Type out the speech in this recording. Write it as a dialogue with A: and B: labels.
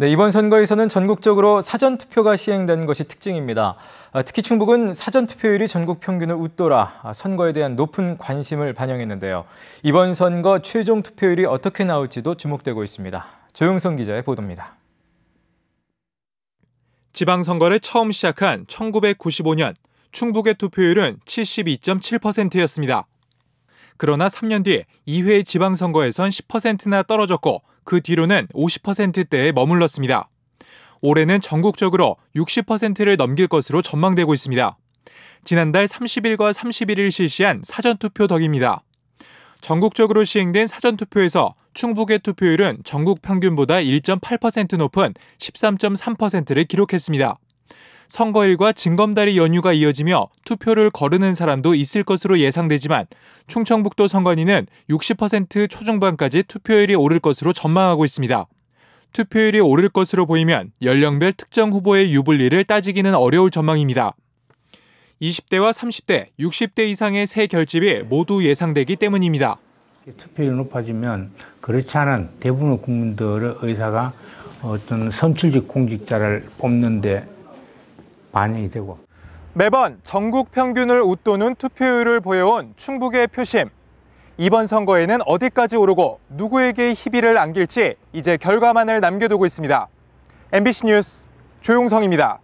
A: 네, 이번 선거에서는 전국적으로 사전투표가 시행된 것이 특징입니다. 아, 특히 충북은 사전투표율이 전국 평균을 웃돌아 아, 선거에 대한 높은 관심을 반영했는데요. 이번 선거 최종 투표율이 어떻게 나올지도 주목되고 있습니다. 조용성 기자의 보도입니다. 지방선거를 처음 시작한
B: 1995년 충북의 투표율은 72.7%였습니다. 그러나 3년 뒤 2회 지방선거에선 10%나 떨어졌고 그 뒤로는 50%대에 머물렀습니다. 올해는 전국적으로 60%를 넘길 것으로 전망되고 있습니다. 지난달 30일과 31일 실시한 사전투표 덕입니다. 전국적으로 시행된 사전투표에서 충북의 투표율은 전국 평균보다 1.8% 높은 13.3%를 기록했습니다. 선거일과 징검다리 연휴가 이어지며 투표를 거르는 사람도 있을 것으로 예상되지만 충청북도 선관위는 60% 초중반까지 투표율이 오를 것으로 전망하고 있습니다. 투표율이 오를 것으로 보이면 연령별 특정 후보의 유불리를 따지기는 어려울 전망입니다. 20대와 30대, 60대 이상의 새 결집이 모두 예상되기
C: 때문입니다. 투표율이 높아지면 그렇지 않은 대부분의 국민들의 의사가 어떤 선출직 공직자를 뽑는데 반영이 되고
B: 매번 전국 평균을 웃도는 투표율을 보여온 충북의 표심. 이번 선거에는 어디까지 오르고 누구에게 희비를 안길지 이제 결과만을 남겨두고 있습니다. MBC 뉴스 조용성입니다.